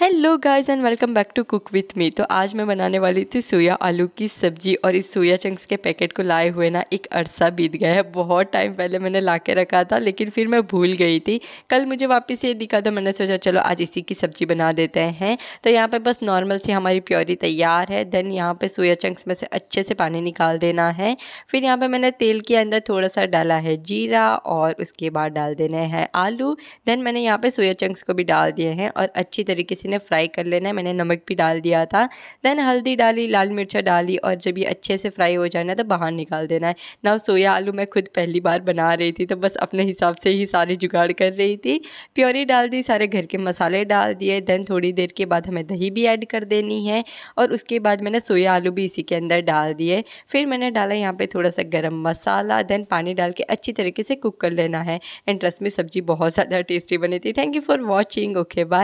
hello guys and welcome back to cook with me तो आज मैं बनाने वाली थी सोया आलू की सब्जी और इस सोया चंक्स के पैकेट को लाए हुए ना एक अरसा बीत गया है बहुत टाइम पहले मैंने ला के रखा था लेकिन फिर मैं भूल गई थी कल मुझे वापस ये दिखा तो मैंने सोचा चलो आज इसी की सब्जी बना देते हैं तो यहाँ पर बस नॉर्मल सी हमारी प्योरी तैयार है देन यहाँ पर सोया चंक्स में से अच्छे से पानी निकाल देना है फिर यहाँ पर मैंने तेल के अंदर थोड़ा सा डाला है जीरा और उसके बाद डाल देने हैं आलू देन मैंने यहाँ पर सोया चंक्स को भी डाल दिए हैं और अच्छी तरीके से इसे ने फ्राई कर लेना है मैंने नमक भी डाल दिया था देन हल्दी डाली लाल मिर्चा डाली और जब ये अच्छे से फ्राई हो जाना है तो बाहर निकाल देना है ना सोया आलू मैं खुद पहली बार बना रही थी तो बस अपने हिसाब से ही सारे जुगाड़ कर रही थी प्योरी डाल दी सारे घर के मसाले डाल दिए देन थोड़ी देर के बाद हमें दही भी ऐड कर देनी है और उसके बाद मैंने सोया आलू भी इसी के अंदर डाल दिए फिर मैंने डाला यहाँ पे थोड़ा सा गरम मसाला देन पानी डाल के अच्छी तरीके से कुक कर लेना है एंड ट्रस्ट में सब्जी बहुत ज़्यादा टेस्टी बनी थी thank you for watching okay bye